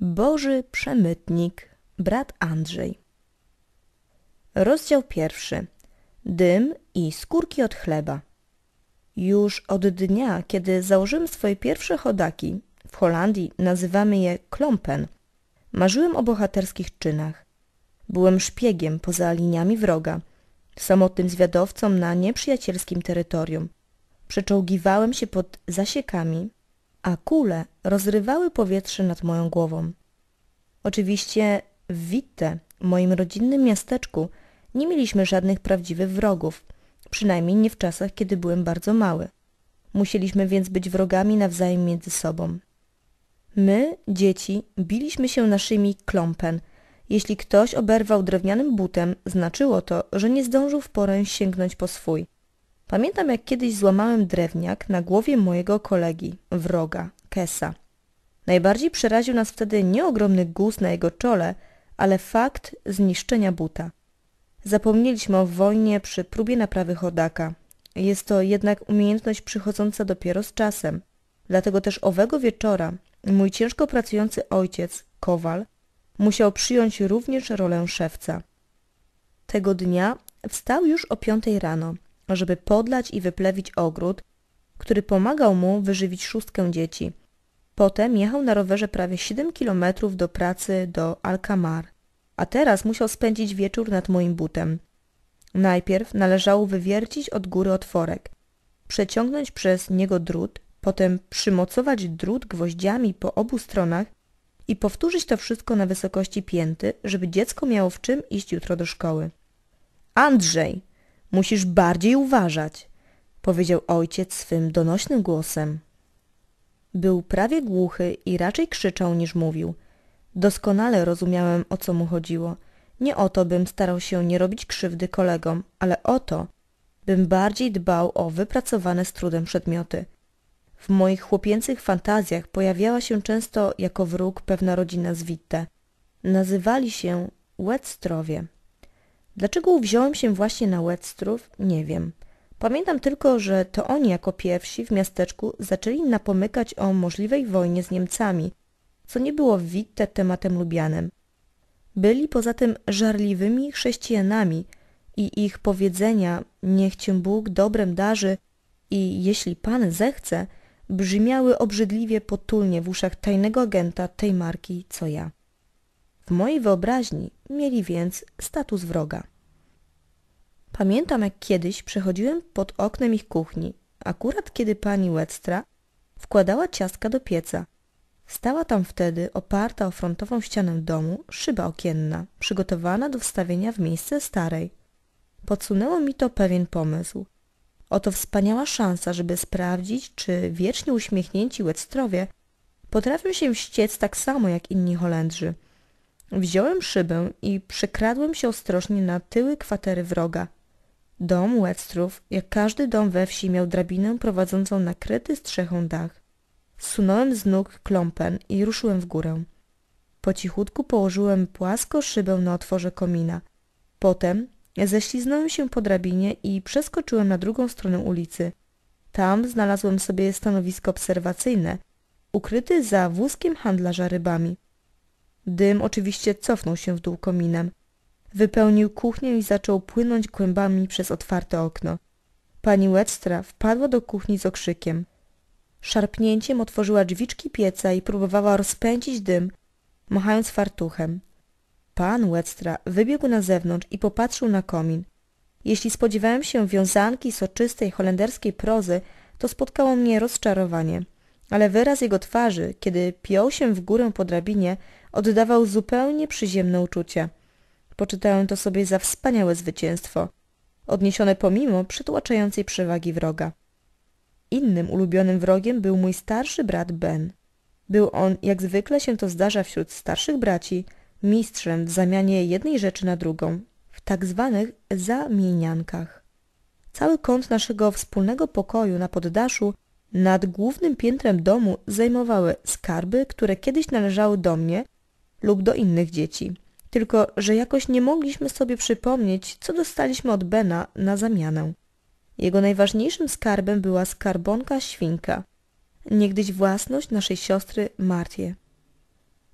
Boży Przemytnik, brat Andrzej. Rozdział pierwszy. Dym i skórki od chleba. Już od dnia, kiedy założyłem swoje pierwsze chodaki, w Holandii nazywamy je klompen, marzyłem o bohaterskich czynach. Byłem szpiegiem poza liniami wroga, samotnym zwiadowcą na nieprzyjacielskim terytorium. Przeczołgiwałem się pod zasiekami, a kule rozrywały powietrze nad moją głową. Oczywiście w Witte, moim rodzinnym miasteczku, nie mieliśmy żadnych prawdziwych wrogów, przynajmniej nie w czasach, kiedy byłem bardzo mały. Musieliśmy więc być wrogami nawzajem między sobą. My, dzieci, biliśmy się naszymi klompen. Jeśli ktoś oberwał drewnianym butem, znaczyło to, że nie zdążył w porę sięgnąć po swój – Pamiętam, jak kiedyś złamałem drewniak na głowie mojego kolegi, wroga, Kesa. Najbardziej przeraził nas wtedy nie ogromny guz na jego czole, ale fakt zniszczenia buta. Zapomnieliśmy o wojnie przy próbie naprawy chodaka. Jest to jednak umiejętność przychodząca dopiero z czasem. Dlatego też owego wieczora mój ciężko pracujący ojciec, Kowal, musiał przyjąć również rolę szewca. Tego dnia wstał już o piątej rano – żeby podlać i wyplewić ogród, który pomagał mu wyżywić szóstkę dzieci. Potem jechał na rowerze prawie 7 kilometrów do pracy do Alcamar, a teraz musiał spędzić wieczór nad moim butem. Najpierw należało wywiercić od góry otworek, przeciągnąć przez niego drut, potem przymocować drut gwoździami po obu stronach i powtórzyć to wszystko na wysokości pięty, żeby dziecko miało w czym iść jutro do szkoły. Andrzej! Musisz bardziej uważać, powiedział ojciec swym donośnym głosem. Był prawie głuchy i raczej krzyczał niż mówił. Doskonale rozumiałem, o co mu chodziło. Nie o to bym starał się nie robić krzywdy kolegom, ale o to, bym bardziej dbał o wypracowane z trudem przedmioty. W moich chłopięcych fantazjach pojawiała się często jako wróg pewna rodzina z Witte. Nazywali się Łedstrowie. Dlaczego wziąłem się właśnie na Webstrów, nie wiem. Pamiętam tylko, że to oni jako pierwsi w miasteczku zaczęli napomykać o możliwej wojnie z Niemcami, co nie było witte tematem lubianym. Byli poza tym żarliwymi chrześcijanami i ich powiedzenia niech cię Bóg dobrem darzy i jeśli Pan zechce, brzmiały obrzydliwie potulnie w uszach tajnego agenta tej marki co ja. W mojej wyobraźni mieli więc status wroga. Pamiętam, jak kiedyś przechodziłem pod oknem ich kuchni, akurat kiedy pani Wetstra wkładała ciastka do pieca. Stała tam wtedy, oparta o frontową ścianę domu, szyba okienna, przygotowana do wstawienia w miejsce starej. Podsunęło mi to pewien pomysł. Oto wspaniała szansa, żeby sprawdzić, czy wiecznie uśmiechnięci Wetstrowie potrafią się wściec tak samo jak inni Holendrzy – Wziąłem szybę i przekradłem się ostrożnie na tyły kwatery wroga. Dom Webstrów, jak każdy dom we wsi, miał drabinę prowadzącą na kryty strzechą dach. Sunąłem z nóg klompen i ruszyłem w górę. Po cichutku położyłem płasko szybę na otworze komina. Potem ześliznąłem się po drabinie i przeskoczyłem na drugą stronę ulicy. Tam znalazłem sobie stanowisko obserwacyjne, ukryty za wózkiem handlarza rybami. Dym oczywiście cofnął się w dół kominem. Wypełnił kuchnię i zaczął płynąć kłębami przez otwarte okno. Pani Webstra wpadła do kuchni z okrzykiem. Szarpnięciem otworzyła drzwiczki pieca i próbowała rozpędzić dym, machając fartuchem. Pan Webstra wybiegł na zewnątrz i popatrzył na komin. Jeśli spodziewałem się wiązanki soczystej holenderskiej prozy, to spotkało mnie rozczarowanie, ale wyraz jego twarzy, kiedy piął się w górę po drabinie, oddawał zupełnie przyziemne uczucia. Poczytałem to sobie za wspaniałe zwycięstwo, odniesione pomimo przytłaczającej przewagi wroga. Innym ulubionym wrogiem był mój starszy brat Ben. Był on, jak zwykle się to zdarza wśród starszych braci, mistrzem w zamianie jednej rzeczy na drugą, w tak zwanych zamieniankach. Cały kąt naszego wspólnego pokoju na poddaszu nad głównym piętrem domu zajmowały skarby, które kiedyś należały do mnie lub do innych dzieci. Tylko, że jakoś nie mogliśmy sobie przypomnieć, co dostaliśmy od Bena na zamianę. Jego najważniejszym skarbem była skarbonka świnka, niegdyś własność naszej siostry Martie.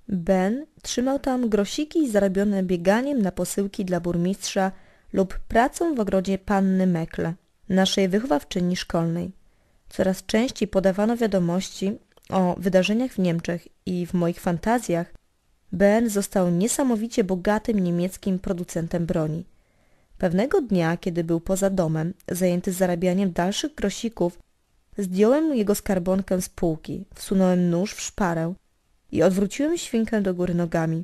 Ben trzymał tam grosiki zarabione bieganiem na posyłki dla burmistrza lub pracą w ogrodzie panny Mekle, naszej wychowawczyni szkolnej. Coraz częściej podawano wiadomości o wydarzeniach w Niemczech i w moich fantazjach Ben został niesamowicie bogatym niemieckim producentem broni. Pewnego dnia, kiedy był poza domem, zajęty zarabianiem dalszych grosików, zdjąłem jego skarbonkę z półki, wsunąłem nóż w szparę i odwróciłem świnkę do góry nogami.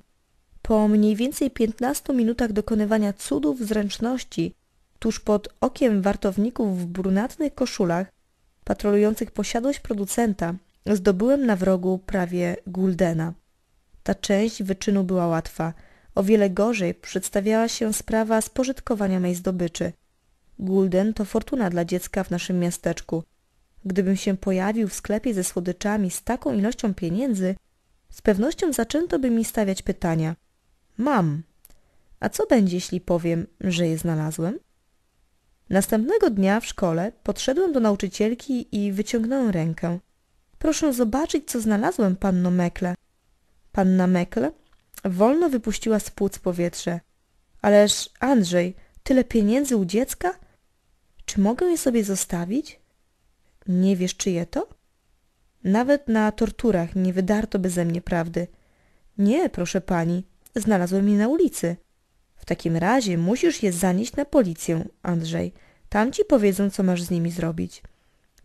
Po mniej więcej piętnastu minutach dokonywania cudów zręczności, tuż pod okiem wartowników w brunatnych koszulach, patrolujących posiadłość producenta, zdobyłem na wrogu prawie guldena. Ta część wyczynu była łatwa. O wiele gorzej przedstawiała się sprawa spożytkowania mej zdobyczy. Gulden to fortuna dla dziecka w naszym miasteczku. Gdybym się pojawił w sklepie ze słodyczami z taką ilością pieniędzy, z pewnością zaczęto by mi stawiać pytania. Mam. A co będzie, jeśli powiem, że je znalazłem? Następnego dnia w szkole podszedłem do nauczycielki i wyciągnąłem rękę. Proszę zobaczyć, co znalazłem, panno Mekle. Panna Mekle wolno wypuściła z płuc powietrze. Ależ, Andrzej, tyle pieniędzy u dziecka? Czy mogę je sobie zostawić? Nie wiesz, czyje to? Nawet na torturach nie wydarto ze mnie prawdy. Nie, proszę pani, znalazłem je na ulicy. W takim razie musisz je zanieść na policję, Andrzej. Tam ci powiedzą, co masz z nimi zrobić.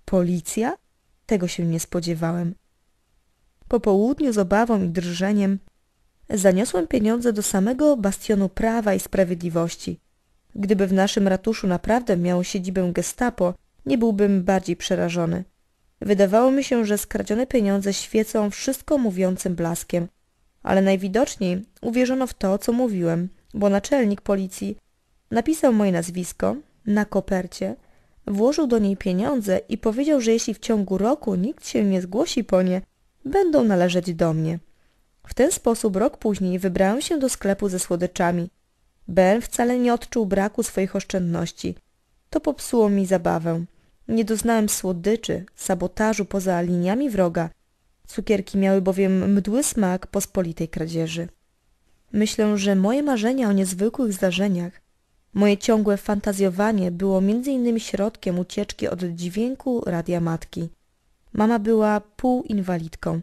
Policja? Tego się nie spodziewałem. Po południu z obawą i drżeniem zaniosłem pieniądze do samego bastionu prawa i sprawiedliwości. Gdyby w naszym ratuszu naprawdę miało siedzibę gestapo, nie byłbym bardziej przerażony. Wydawało mi się, że skradzione pieniądze świecą wszystko mówiącym blaskiem, ale najwidoczniej uwierzono w to, co mówiłem, bo naczelnik policji napisał moje nazwisko na kopercie, włożył do niej pieniądze i powiedział, że jeśli w ciągu roku nikt się nie zgłosi po nie, będą należeć do mnie. W ten sposób rok później wybrałem się do sklepu ze słodyczami. Ben wcale nie odczuł braku swoich oszczędności. To popsuło mi zabawę. Nie doznałem słodyczy, sabotażu poza liniami wroga. Cukierki miały bowiem mdły smak pospolitej kradzieży. Myślę, że moje marzenia o niezwykłych zdarzeniach, moje ciągłe fantazjowanie było między innymi środkiem ucieczki od dźwięku radia matki. Mama była półinwalidką.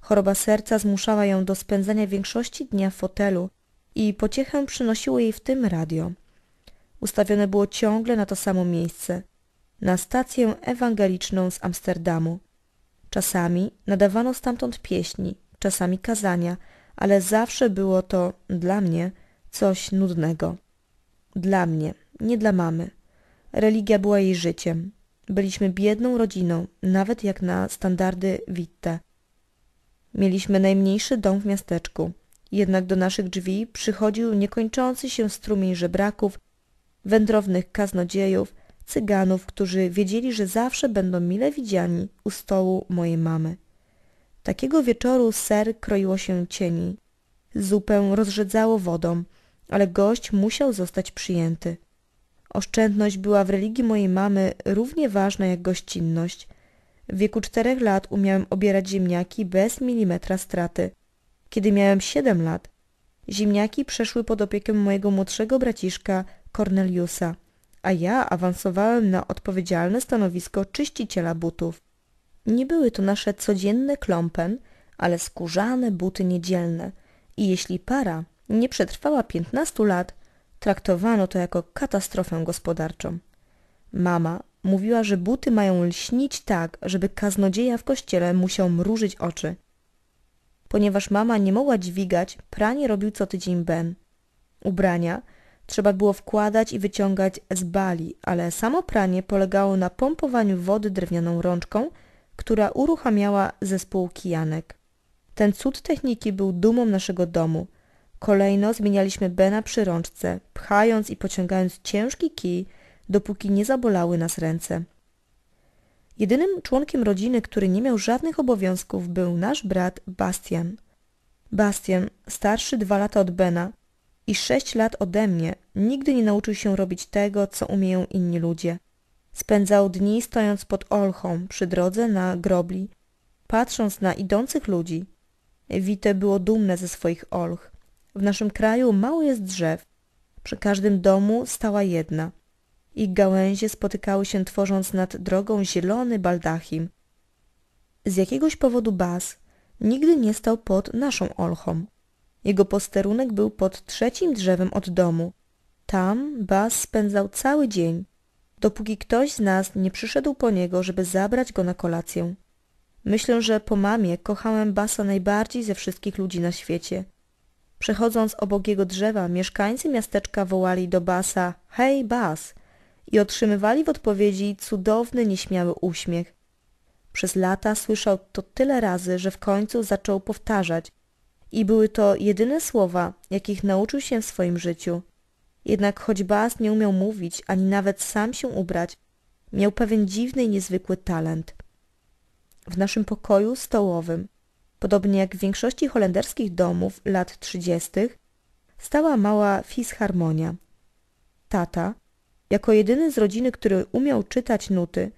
Choroba serca zmuszała ją do spędzania większości dnia w fotelu i pociechę przynosiło jej w tym radio. Ustawione było ciągle na to samo miejsce, na stację ewangeliczną z Amsterdamu. Czasami nadawano stamtąd pieśni, czasami kazania, ale zawsze było to dla mnie coś nudnego. Dla mnie, nie dla mamy. Religia była jej życiem, Byliśmy biedną rodziną, nawet jak na standardy Witte. Mieliśmy najmniejszy dom w miasteczku, jednak do naszych drzwi przychodził niekończący się strumień żebraków, wędrownych kaznodziejów, cyganów, którzy wiedzieli, że zawsze będą mile widziani u stołu mojej mamy. Takiego wieczoru ser kroiło się cieni. Zupę rozrzedzało wodą, ale gość musiał zostać przyjęty. Oszczędność była w religii mojej mamy równie ważna jak gościnność. W wieku czterech lat umiałem obierać ziemniaki bez milimetra straty. Kiedy miałem siedem lat, ziemniaki przeszły pod opiekę mojego młodszego braciszka Corneliusa, a ja awansowałem na odpowiedzialne stanowisko czyściciela butów. Nie były to nasze codzienne klompen, ale skórzane buty niedzielne i jeśli para nie przetrwała piętnastu lat, Traktowano to jako katastrofę gospodarczą. Mama mówiła, że buty mają lśnić tak, żeby kaznodzieja w kościele musiał mrużyć oczy. Ponieważ mama nie mogła dźwigać, pranie robił co tydzień Ben. Ubrania trzeba było wkładać i wyciągać z bali, ale samo pranie polegało na pompowaniu wody drewnianą rączką, która uruchamiała zespół kijanek. Ten cud techniki był dumą naszego domu – Kolejno zmienialiśmy Bena przy rączce, pchając i pociągając ciężki kij, dopóki nie zabolały nas ręce. Jedynym członkiem rodziny, który nie miał żadnych obowiązków, był nasz brat Bastian. Bastian, starszy dwa lata od Bena i sześć lat ode mnie, nigdy nie nauczył się robić tego, co umieją inni ludzie. Spędzał dni stojąc pod olchą przy drodze na grobli, patrząc na idących ludzi. Wite było dumne ze swoich olch. W naszym kraju mało jest drzew. Przy każdym domu stała jedna. Ich gałęzie spotykały się tworząc nad drogą zielony baldachim. Z jakiegoś powodu Bas nigdy nie stał pod naszą olchą. Jego posterunek był pod trzecim drzewem od domu. Tam Bas spędzał cały dzień, dopóki ktoś z nas nie przyszedł po niego, żeby zabrać go na kolację. Myślę, że po mamie kochałem Basa najbardziej ze wszystkich ludzi na świecie – Przechodząc obok jego drzewa, mieszkańcy miasteczka wołali do Basa Hej Bas! i otrzymywali w odpowiedzi cudowny, nieśmiały uśmiech. Przez lata słyszał to tyle razy, że w końcu zaczął powtarzać i były to jedyne słowa, jakich nauczył się w swoim życiu. Jednak choć Bas nie umiał mówić, ani nawet sam się ubrać, miał pewien dziwny i niezwykły talent. W naszym pokoju stołowym Podobnie jak w większości holenderskich domów lat 30. stała mała fisharmonia. Tata, jako jedyny z rodziny, który umiał czytać nuty,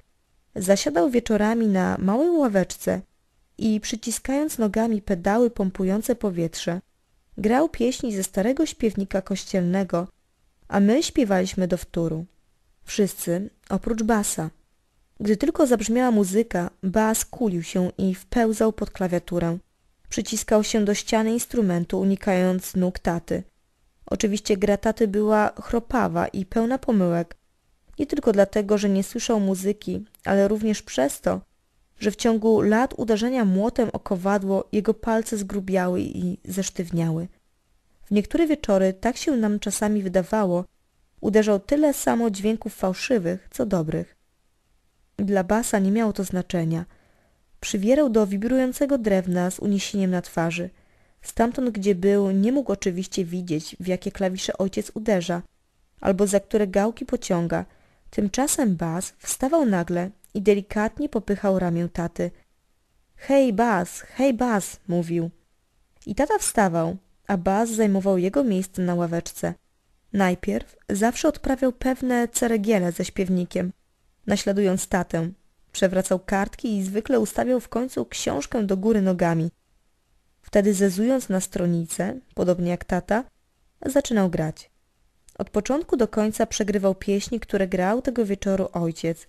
zasiadał wieczorami na małej ławeczce i przyciskając nogami pedały pompujące powietrze, grał pieśni ze starego śpiewnika kościelnego, a my śpiewaliśmy do wtóru. Wszyscy oprócz Basa. Gdy tylko zabrzmiała muzyka, Bas kulił się i wpełzał pod klawiaturę. Przyciskał się do ściany instrumentu, unikając nóg taty. Oczywiście gra taty była chropawa i pełna pomyłek. Nie tylko dlatego, że nie słyszał muzyki, ale również przez to, że w ciągu lat uderzenia młotem o kowadło jego palce zgrubiały i zesztywniały. W niektóre wieczory, tak się nam czasami wydawało, uderzał tyle samo dźwięków fałszywych, co dobrych. Dla Basa nie miało to znaczenia. Przywierał do wibrującego drewna z uniesieniem na twarzy. Stamtąd, gdzie był, nie mógł oczywiście widzieć, w jakie klawisze ojciec uderza, albo za które gałki pociąga. Tymczasem Bas wstawał nagle i delikatnie popychał ramię taty. Hej, Bas, hej, Bas, mówił. I tata wstawał, a Bas zajmował jego miejsce na ławeczce. Najpierw zawsze odprawiał pewne ceregiele ze śpiewnikiem, naśladując tatę. Przewracał kartki i zwykle ustawiał w końcu książkę do góry nogami. Wtedy zezując na stronicę, podobnie jak tata, zaczynał grać. Od początku do końca przegrywał pieśni, które grał tego wieczoru ojciec,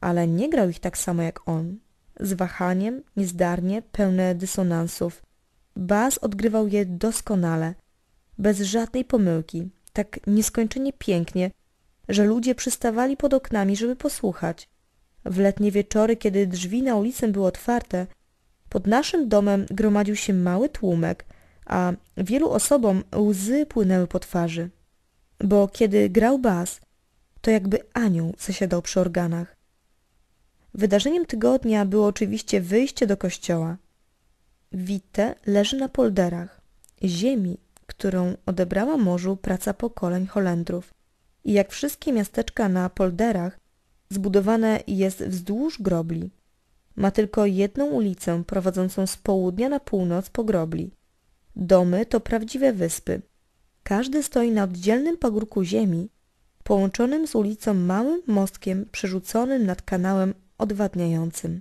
ale nie grał ich tak samo jak on. Z wahaniem, niezdarnie, pełne dysonansów. Bas odgrywał je doskonale, bez żadnej pomyłki, tak nieskończenie pięknie, że ludzie przystawali pod oknami, żeby posłuchać. W letnie wieczory, kiedy drzwi na ulicę były otwarte, pod naszym domem gromadził się mały tłumek, a wielu osobom łzy płynęły po twarzy. Bo kiedy grał bas, to jakby anioł zasiadał przy organach. Wydarzeniem tygodnia było oczywiście wyjście do kościoła. Witte leży na polderach, ziemi, którą odebrała morzu praca pokoleń Holendrów i jak wszystkie miasteczka na polderach, zbudowane jest wzdłuż grobli. Ma tylko jedną ulicę prowadzącą z południa na północ po grobli. Domy to prawdziwe wyspy. Każdy stoi na oddzielnym pagórku ziemi, połączonym z ulicą małym mostkiem przerzuconym nad kanałem odwadniającym.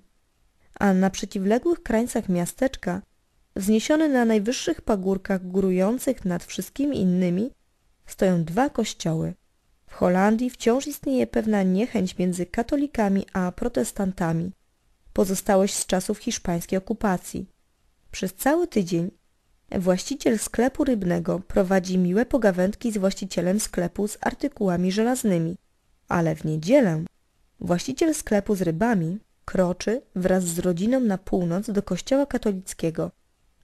A na przeciwległych krańcach miasteczka, wzniesiony na najwyższych pagórkach górujących nad wszystkimi innymi, stoją dwa kościoły. W Holandii wciąż istnieje pewna niechęć między katolikami a protestantami, pozostałość z czasów hiszpańskiej okupacji. Przez cały tydzień właściciel sklepu rybnego prowadzi miłe pogawędki z właścicielem sklepu z artykułami żelaznymi, ale w niedzielę właściciel sklepu z rybami kroczy wraz z rodziną na północ do kościoła katolickiego,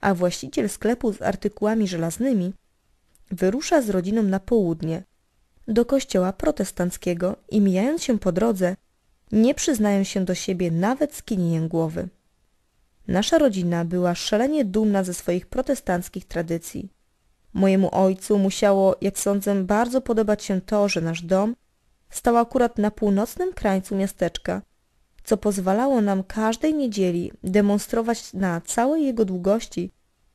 a właściciel sklepu z artykułami żelaznymi wyrusza z rodziną na południe, do kościoła protestanckiego i mijając się po drodze, nie przyznają się do siebie nawet skinieniem głowy. Nasza rodzina była szalenie dumna ze swoich protestanckich tradycji. Mojemu ojcu musiało, jak sądzę, bardzo podobać się to, że nasz dom stał akurat na północnym krańcu miasteczka, co pozwalało nam każdej niedzieli demonstrować na całej jego długości,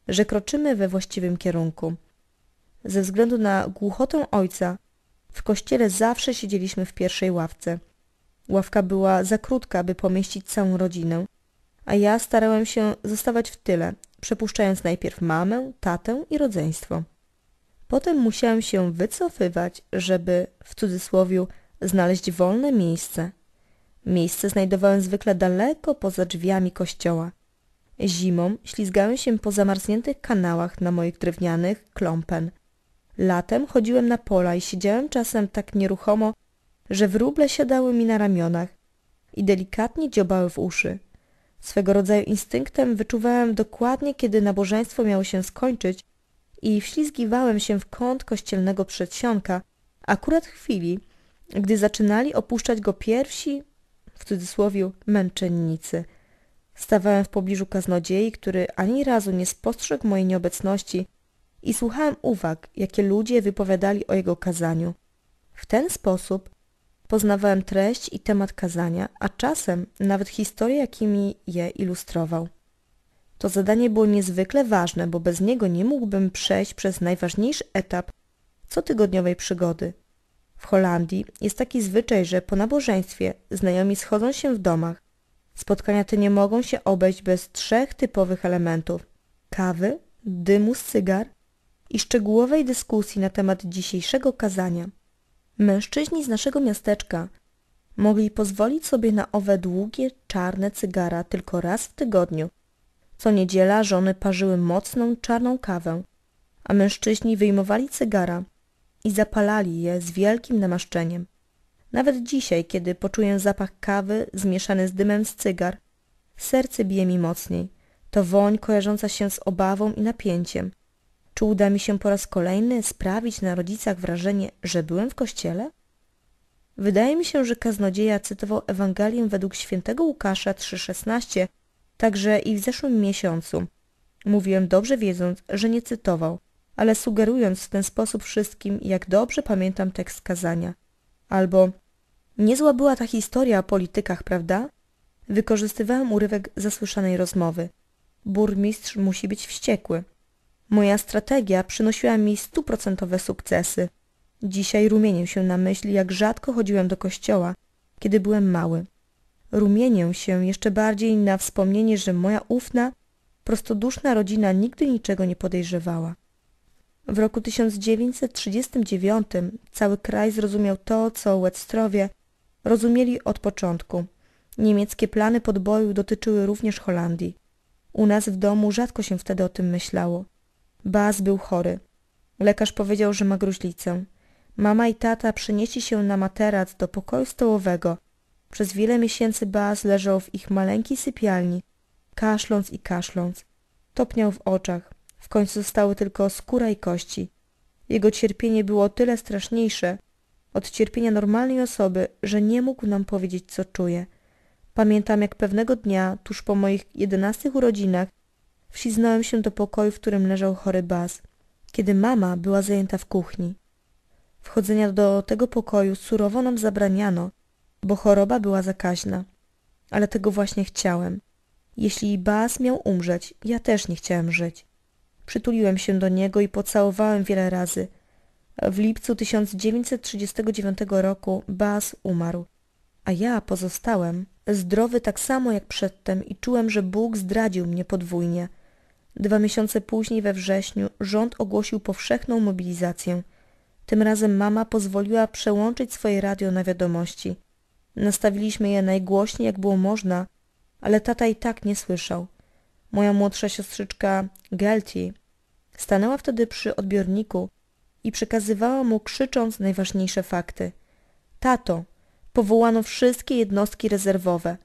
że kroczymy we właściwym kierunku. Ze względu na głuchotę ojca w kościele zawsze siedzieliśmy w pierwszej ławce. Ławka była za krótka, by pomieścić całą rodzinę, a ja starałem się zostawać w tyle, przepuszczając najpierw mamę, tatę i rodzeństwo. Potem musiałem się wycofywać, żeby, w cudzysłowiu, znaleźć wolne miejsce. Miejsce znajdowałem zwykle daleko poza drzwiami kościoła. Zimą ślizgałem się po zamarzniętych kanałach na moich drewnianych klompen, Latem chodziłem na pola i siedziałem czasem tak nieruchomo, że wróble siadały mi na ramionach i delikatnie dziobały w uszy. Swego rodzaju instynktem wyczuwałem dokładnie, kiedy nabożeństwo miało się skończyć i wślizgiwałem się w kąt kościelnego przedsionka, akurat w chwili, gdy zaczynali opuszczać go pierwsi, w cudzysłowie, męczennicy. Stawałem w pobliżu kaznodziei, który ani razu nie spostrzegł mojej nieobecności – i słuchałem uwag, jakie ludzie wypowiadali o jego kazaniu. W ten sposób poznawałem treść i temat kazania, a czasem nawet historię, jakimi je ilustrował. To zadanie było niezwykle ważne, bo bez niego nie mógłbym przejść przez najważniejszy etap cotygodniowej przygody. W Holandii jest taki zwyczaj, że po nabożeństwie znajomi schodzą się w domach. Spotkania te nie mogą się obejść bez trzech typowych elementów: kawy, dymu z cygar i szczegółowej dyskusji na temat dzisiejszego kazania. Mężczyźni z naszego miasteczka mogli pozwolić sobie na owe długie, czarne cygara tylko raz w tygodniu. Co niedziela żony parzyły mocną, czarną kawę, a mężczyźni wyjmowali cygara i zapalali je z wielkim namaszczeniem. Nawet dzisiaj, kiedy poczuję zapach kawy zmieszany z dymem z cygar, serce bije mi mocniej. To woń kojarząca się z obawą i napięciem – czy uda mi się po raz kolejny sprawić na rodzicach wrażenie, że byłem w kościele? Wydaje mi się, że kaznodzieja cytował Ewangelię według świętego Łukasza 3,16, także i w zeszłym miesiącu. Mówiłem dobrze wiedząc, że nie cytował, ale sugerując w ten sposób wszystkim, jak dobrze pamiętam tekst kazania. Albo niezła była ta historia o politykach, prawda? Wykorzystywałem urywek zasłyszanej rozmowy. Burmistrz musi być wściekły. Moja strategia przynosiła mi stuprocentowe sukcesy. Dzisiaj rumienię się na myśl, jak rzadko chodziłem do kościoła, kiedy byłem mały. Rumienię się jeszcze bardziej na wspomnienie, że moja ufna, prostoduszna rodzina nigdy niczego nie podejrzewała. W roku 1939 cały kraj zrozumiał to, co Łectrowie rozumieli od początku. Niemieckie plany podboju dotyczyły również Holandii. U nas w domu rzadko się wtedy o tym myślało. Baz był chory. Lekarz powiedział, że ma gruźlicę. Mama i tata przenieśli się na materac do pokoju stołowego. Przez wiele miesięcy Baz leżał w ich maleńkiej sypialni, kaszląc i kaszląc. Topniał w oczach. W końcu zostały tylko skóra i kości. Jego cierpienie było o tyle straszniejsze od cierpienia normalnej osoby, że nie mógł nam powiedzieć, co czuje. Pamiętam, jak pewnego dnia, tuż po moich jedenastych urodzinach, wśliznąłem się do pokoju, w którym leżał chory Baz, kiedy mama była zajęta w kuchni. Wchodzenia do tego pokoju surowo nam zabraniano, bo choroba była zakaźna. Ale tego właśnie chciałem. Jeśli Baz miał umrzeć, ja też nie chciałem żyć. Przytuliłem się do niego i pocałowałem wiele razy. W lipcu 1939 roku Baz umarł, a ja pozostałem zdrowy tak samo jak przedtem i czułem, że Bóg zdradził mnie podwójnie. Dwa miesiące później, we wrześniu, rząd ogłosił powszechną mobilizację. Tym razem mama pozwoliła przełączyć swoje radio na wiadomości. Nastawiliśmy je najgłośniej, jak było można, ale tata i tak nie słyszał. Moja młodsza siostrzyczka Gelty stanęła wtedy przy odbiorniku i przekazywała mu krzycząc najważniejsze fakty. Tato, powołano wszystkie jednostki rezerwowe.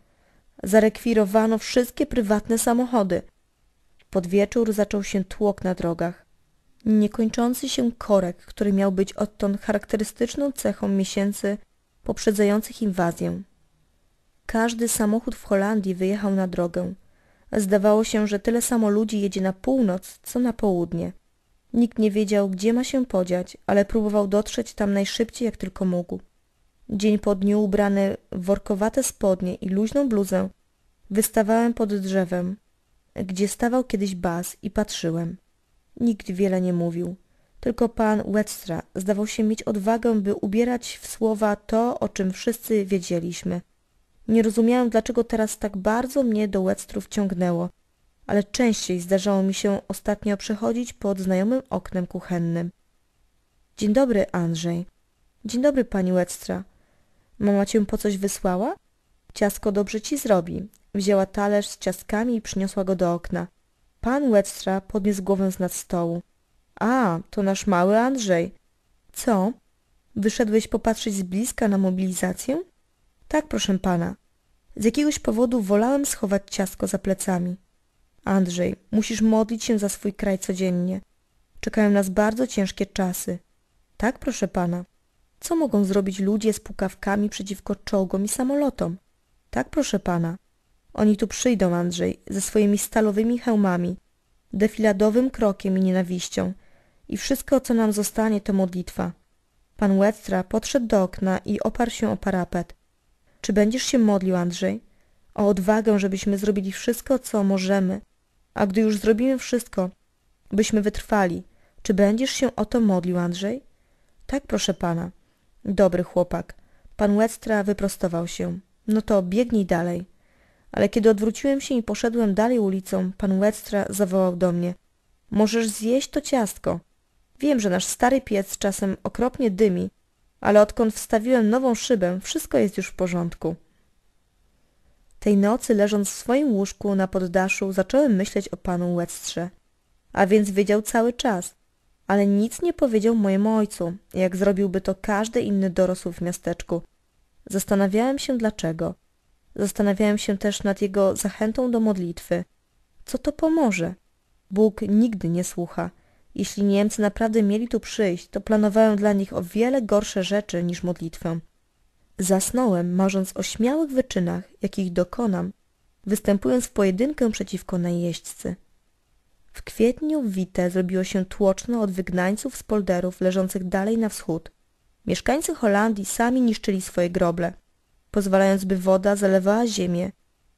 Zarekwirowano wszystkie prywatne samochody. Pod wieczór zaczął się tłok na drogach. Niekończący się korek, który miał być odtąd charakterystyczną cechą miesięcy poprzedzających inwazję. Każdy samochód w Holandii wyjechał na drogę. Zdawało się, że tyle samo ludzi jedzie na północ, co na południe. Nikt nie wiedział, gdzie ma się podziać, ale próbował dotrzeć tam najszybciej, jak tylko mógł. Dzień po dniu ubrany w workowate spodnie i luźną bluzę, wystawałem pod drzewem, gdzie stawał kiedyś baz i patrzyłem. Nikt wiele nie mówił. Tylko pan Wetstra zdawał się mieć odwagę, by ubierać w słowa to, o czym wszyscy wiedzieliśmy. Nie rozumiałem, dlaczego teraz tak bardzo mnie do Wetstrów ciągnęło, ale częściej zdarzało mi się ostatnio przechodzić pod znajomym oknem kuchennym. Dzień dobry, Andrzej. Dzień dobry, pani Wetstra. Mama cię po coś wysłała? Ciasko dobrze ci zrobi. Wzięła talerz z ciastkami i przyniosła go do okna. Pan Łedstra podniósł głowę z nad stołu. A, to nasz mały Andrzej. Co? Wyszedłeś popatrzeć z bliska na mobilizację? Tak, proszę pana. Z jakiegoś powodu wolałem schować ciastko za plecami. Andrzej, musisz modlić się za swój kraj codziennie. Czekają nas bardzo ciężkie czasy. Tak, proszę pana. Co mogą zrobić ludzie z pukawkami przeciwko czołgom i samolotom? Tak, proszę pana. Oni tu przyjdą, Andrzej, ze swoimi stalowymi hełmami, defiladowym krokiem i nienawiścią. I wszystko, co nam zostanie, to modlitwa. Pan Westra podszedł do okna i oparł się o parapet. Czy będziesz się modlił, Andrzej? O odwagę, żebyśmy zrobili wszystko, co możemy. A gdy już zrobimy wszystko, byśmy wytrwali. Czy będziesz się o to modlił, Andrzej? Tak, proszę pana. Dobry chłopak. Pan Westra wyprostował się. No to biegnij dalej ale kiedy odwróciłem się i poszedłem dalej ulicą, pan Westra zawołał do mnie. Możesz zjeść to ciastko. Wiem, że nasz stary piec czasem okropnie dymi, ale odkąd wstawiłem nową szybę, wszystko jest już w porządku. Tej nocy, leżąc w swoim łóżku na poddaszu, zacząłem myśleć o panu Westrze. A więc wiedział cały czas, ale nic nie powiedział mojemu ojcu, jak zrobiłby to każdy inny dorosły w miasteczku. Zastanawiałem się dlaczego. Zastanawiałem się też nad jego zachętą do modlitwy. Co to pomoże? Bóg nigdy nie słucha. Jeśli Niemcy naprawdę mieli tu przyjść, to planowałem dla nich o wiele gorsze rzeczy niż modlitwę. Zasnąłem, marząc o śmiałych wyczynach, jakich dokonam, występując w pojedynkę przeciwko najeźdźcy. W kwietniu w Wite zrobiło się tłoczno od wygnańców z polderów leżących dalej na wschód. Mieszkańcy Holandii sami niszczyli swoje groble pozwalając by woda zalewała ziemię,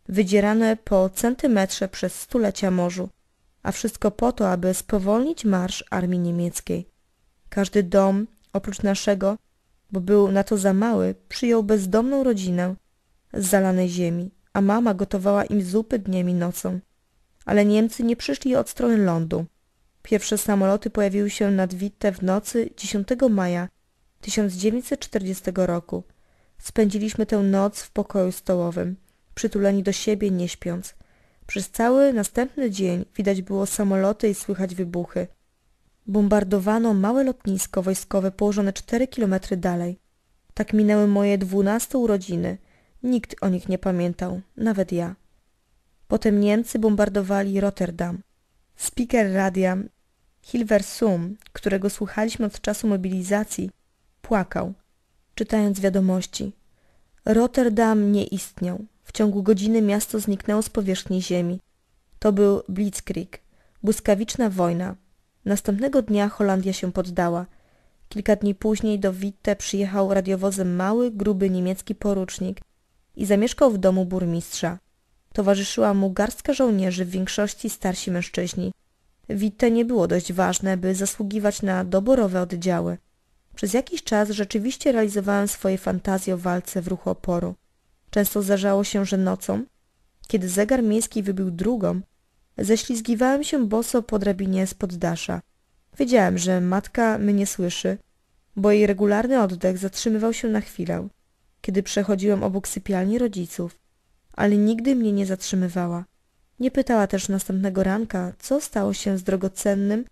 wydzierane po centymetrze przez stulecia morzu, a wszystko po to, aby spowolnić marsz armii niemieckiej. Każdy dom, oprócz naszego, bo był na to za mały, przyjął bezdomną rodzinę z zalanej ziemi, a mama gotowała im zupy dniem i nocą. Ale Niemcy nie przyszli od strony lądu. Pierwsze samoloty pojawiły się nad Witte w nocy 10 maja 1940 roku Spędziliśmy tę noc w pokoju stołowym, przytuleni do siebie, nie śpiąc. Przez cały następny dzień widać było samoloty i słychać wybuchy. Bombardowano małe lotnisko wojskowe położone cztery kilometry dalej. Tak minęły moje dwunaste urodziny. Nikt o nich nie pamiętał, nawet ja. Potem Niemcy bombardowali Rotterdam. Speaker radia Hilversum, którego słuchaliśmy od czasu mobilizacji, płakał czytając wiadomości. Rotterdam nie istniał. W ciągu godziny miasto zniknęło z powierzchni ziemi. To był Blitzkrieg, błyskawiczna wojna. Następnego dnia Holandia się poddała. Kilka dni później do Witte przyjechał radiowozem mały, gruby niemiecki porucznik i zamieszkał w domu burmistrza. Towarzyszyła mu garstka żołnierzy, w większości starsi mężczyźni. Witte nie było dość ważne, by zasługiwać na doborowe oddziały. Przez jakiś czas rzeczywiście realizowałem swoje fantazje o walce w ruchu oporu. Często zdarzało się, że nocą, kiedy zegar miejski wybił drugą, ześlizgiwałem się boso po drabinie z poddasza. Wiedziałem, że matka mnie słyszy, bo jej regularny oddech zatrzymywał się na chwilę, kiedy przechodziłem obok sypialni rodziców, ale nigdy mnie nie zatrzymywała. Nie pytała też następnego ranka, co stało się z drogocennym,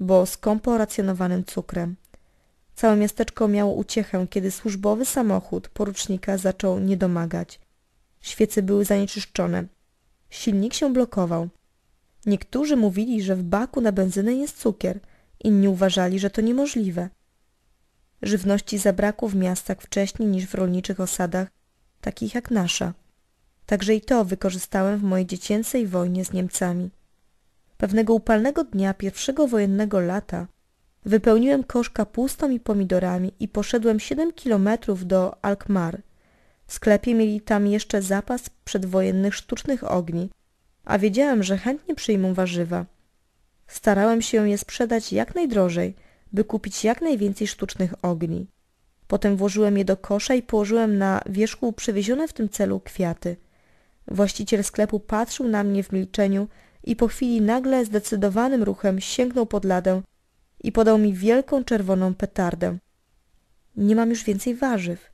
bo skąpo racjonowanym cukrem. Całe miasteczko miało uciechę, kiedy służbowy samochód porucznika zaczął niedomagać. Świece były zanieczyszczone. Silnik się blokował. Niektórzy mówili, że w baku na benzynę jest cukier, inni uważali, że to niemożliwe. Żywności zabrakło w miastach wcześniej niż w rolniczych osadach, takich jak nasza. Także i to wykorzystałem w mojej dziecięcej wojnie z Niemcami. Pewnego upalnego dnia pierwszego wojennego lata Wypełniłem kosz kapustą i pomidorami i poszedłem siedem kilometrów do Alkmaar. W sklepie mieli tam jeszcze zapas przedwojennych sztucznych ogni, a wiedziałem, że chętnie przyjmą warzywa. Starałem się je sprzedać jak najdrożej, by kupić jak najwięcej sztucznych ogni. Potem włożyłem je do kosza i położyłem na wierzchu przywiezione w tym celu kwiaty. Właściciel sklepu patrzył na mnie w milczeniu i po chwili nagle zdecydowanym ruchem sięgnął pod ladę i podał mi wielką czerwoną petardę. Nie mam już więcej warzyw.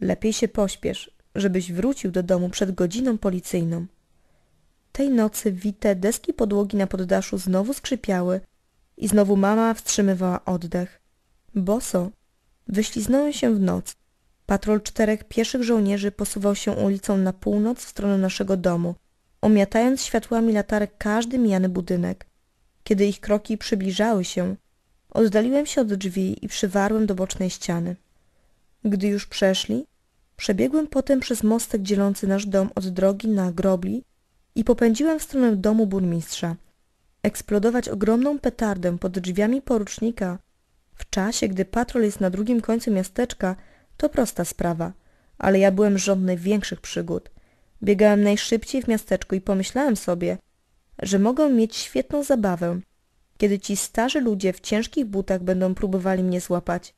Lepiej się pośpiesz, żebyś wrócił do domu przed godziną policyjną. Tej nocy wite deski podłogi na poddaszu znowu skrzypiały i znowu mama wstrzymywała oddech. Boso, wyśliznąłem się w noc. Patrol czterech pieszych żołnierzy posuwał się ulicą na północ w stronę naszego domu, omiatając światłami latarek każdy mijany budynek. Kiedy ich kroki przybliżały się, oddaliłem się od drzwi i przywarłem do bocznej ściany. Gdy już przeszli, przebiegłem potem przez mostek dzielący nasz dom od drogi na grobli i popędziłem w stronę domu burmistrza. Eksplodować ogromną petardę pod drzwiami porucznika w czasie, gdy patrol jest na drugim końcu miasteczka, to prosta sprawa, ale ja byłem żądny większych przygód. Biegałem najszybciej w miasteczku i pomyślałem sobie – że mogę mieć świetną zabawę, kiedy ci starzy ludzie w ciężkich butach będą próbowali mnie złapać.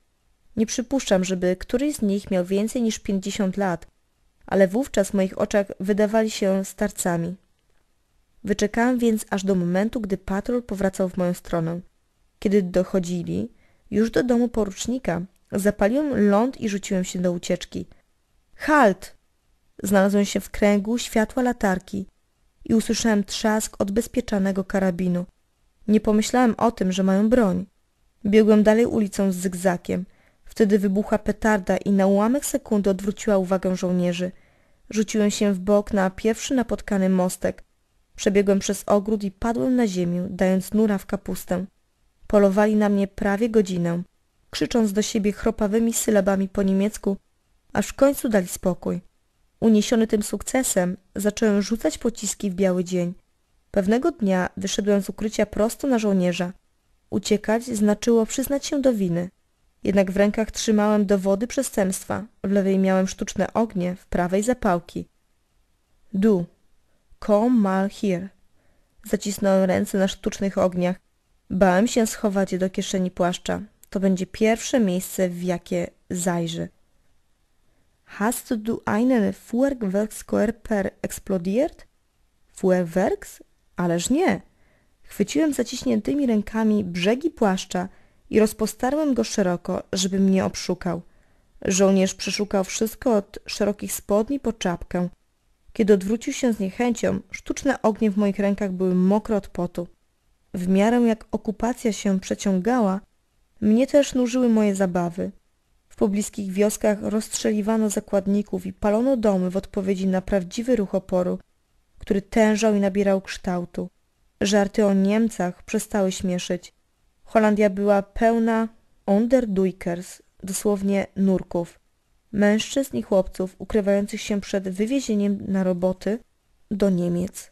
Nie przypuszczam, żeby któryś z nich miał więcej niż pięćdziesiąt lat, ale wówczas w moich oczach wydawali się starcami. Wyczekałem więc aż do momentu, gdy patrol powracał w moją stronę. Kiedy dochodzili, już do domu porucznika, zapaliłem ląd i rzuciłem się do ucieczki. Halt! Znalazłem się w kręgu światła latarki i usłyszałem trzask odbezpieczanego karabinu. Nie pomyślałem o tym, że mają broń. Biegłem dalej ulicą z zygzakiem. Wtedy wybuchła petarda i na ułamek sekundy odwróciła uwagę żołnierzy. Rzuciłem się w bok na pierwszy napotkany mostek. Przebiegłem przez ogród i padłem na ziemię, dając nura w kapustę. Polowali na mnie prawie godzinę, krzycząc do siebie chropawymi sylabami po niemiecku, aż w końcu dali spokój. Uniesiony tym sukcesem, zacząłem rzucać pociski w biały dzień. Pewnego dnia wyszedłem z ukrycia prosto na żołnierza. Uciekać znaczyło przyznać się do winy. Jednak w rękach trzymałem dowody przestępstwa, w lewej miałem sztuczne ognie, w prawej zapałki. Du, come, mal hier. Zacisnąłem ręce na sztucznych ogniach. Bałem się schować je do kieszeni płaszcza. To będzie pierwsze miejsce, w jakie zajrzy. Hast du einen Feuerwerkskörper explodiert? Feuerwerks? Ależ nie. Chwyciłem zaciśniętymi rękami brzegi płaszcza i rozpostarłem go szeroko, żeby mnie obszukał. Żołnierz przeszukał wszystko od szerokich spodni po czapkę. Kiedy odwrócił się z niechęcią, sztuczne ognie w moich rękach były mokre od potu. W miarę jak okupacja się przeciągała, mnie też nużyły moje zabawy. W pobliskich wioskach rozstrzeliwano zakładników i palono domy w odpowiedzi na prawdziwy ruch oporu, który tężał i nabierał kształtu. Żarty o Niemcach przestały śmieszyć. Holandia była pełna underduikers, dosłownie nurków, mężczyzn i chłopców ukrywających się przed wywiezieniem na roboty do Niemiec.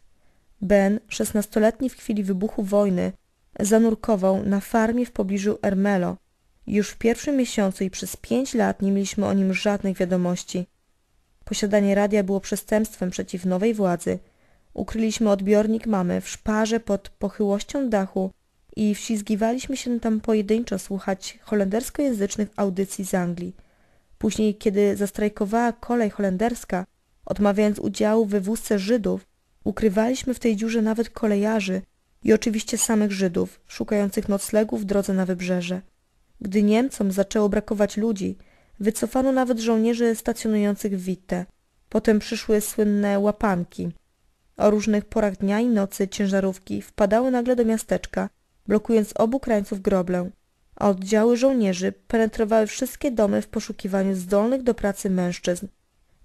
Ben, szesnastoletni w chwili wybuchu wojny, zanurkował na farmie w pobliżu Ermelo, już w pierwszym miesiącu i przez pięć lat nie mieliśmy o nim żadnych wiadomości. Posiadanie radia było przestępstwem przeciw nowej władzy. Ukryliśmy odbiornik mamy w szparze pod pochyłością dachu i wślizgiwaliśmy się tam pojedynczo słuchać holenderskojęzycznych audycji z Anglii. Później, kiedy zastrajkowała kolej holenderska, odmawiając udziału w wywózce Żydów, ukrywaliśmy w tej dziurze nawet kolejarzy i oczywiście samych Żydów, szukających noclegów w drodze na wybrzeże. Gdy Niemcom zaczęło brakować ludzi, wycofano nawet żołnierzy stacjonujących w Witte. Potem przyszły słynne łapanki. O różnych porach dnia i nocy ciężarówki wpadały nagle do miasteczka, blokując obu krańców groblę. A oddziały żołnierzy penetrowały wszystkie domy w poszukiwaniu zdolnych do pracy mężczyzn.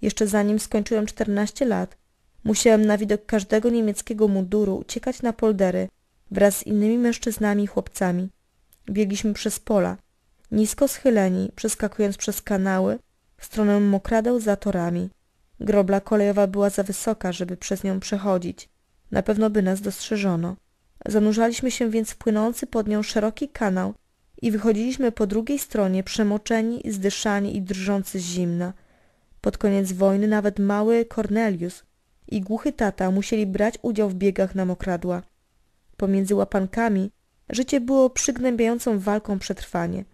Jeszcze zanim skończyłem 14 lat, musiałem na widok każdego niemieckiego munduru uciekać na poldery wraz z innymi mężczyznami i chłopcami. Biegliśmy przez pola, nisko schyleni, przeskakując przez kanały, w stronę mokradeł za torami. Grobla kolejowa była za wysoka, żeby przez nią przechodzić. Na pewno by nas dostrzeżono. Zanurzaliśmy się więc w płynący pod nią szeroki kanał i wychodziliśmy po drugiej stronie przemoczeni, zdyszani i drżący z zimna. Pod koniec wojny nawet mały Cornelius i głuchy tata musieli brać udział w biegach na mokradła. Pomiędzy łapankami Życie było przygnębiającą walką przetrwanie.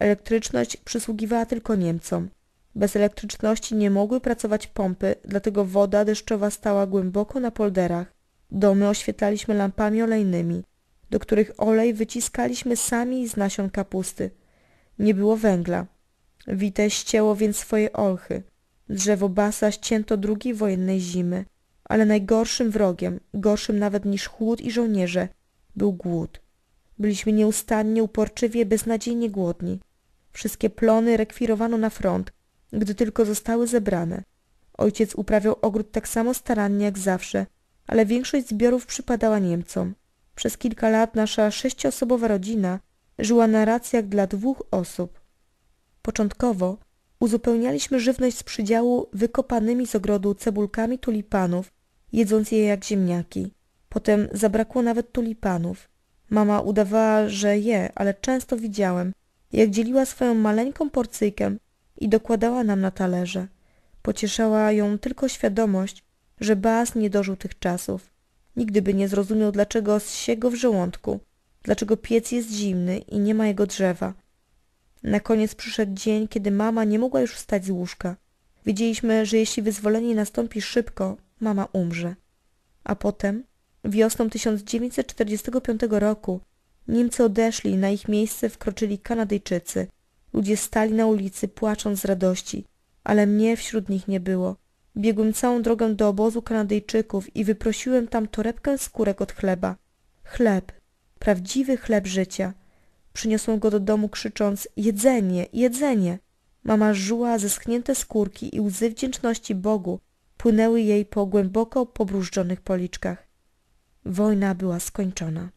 Elektryczność przysługiwała tylko Niemcom. Bez elektryczności nie mogły pracować pompy, dlatego woda deszczowa stała głęboko na polderach. Domy oświetlaliśmy lampami olejnymi, do których olej wyciskaliśmy sami z nasion kapusty. Nie było węgla. Wite ścięło więc swoje olchy. Drzewo basa ścięto drugiej wojennej zimy. Ale najgorszym wrogiem, gorszym nawet niż chłód i żołnierze, był głód. Byliśmy nieustannie, uporczywie, beznadziejnie głodni. Wszystkie plony rekwirowano na front, gdy tylko zostały zebrane. Ojciec uprawiał ogród tak samo starannie jak zawsze, ale większość zbiorów przypadała Niemcom. Przez kilka lat nasza sześciosobowa rodzina żyła na racjach dla dwóch osób. Początkowo uzupełnialiśmy żywność z przydziału wykopanymi z ogrodu cebulkami tulipanów, jedząc je jak ziemniaki. Potem zabrakło nawet tulipanów. Mama udawała, że je, ale często widziałem, jak dzieliła swoją maleńką porcyjkę i dokładała nam na talerze. Pocieszała ją tylko świadomość, że Bas nie dożył tych czasów. Nigdy by nie zrozumiał, dlaczego zsie go w żołądku, dlaczego piec jest zimny i nie ma jego drzewa. Na koniec przyszedł dzień, kiedy mama nie mogła już wstać z łóżka. Wiedzieliśmy, że jeśli wyzwolenie nastąpi szybko, mama umrze. A potem Wiosną 1945 roku Niemcy odeszli i na ich miejsce wkroczyli Kanadyjczycy. Ludzie stali na ulicy, płacząc z radości, ale mnie wśród nich nie było. Biegłem całą drogę do obozu Kanadyjczyków i wyprosiłem tam torebkę skórek od chleba. Chleb, prawdziwy chleb życia. Przyniosłem go do domu krzycząc jedzenie, jedzenie. Mama żuła zeschnięte skórki i łzy wdzięczności Bogu płynęły jej po głęboko pobrużdżonych policzkach. Wojna była skończona.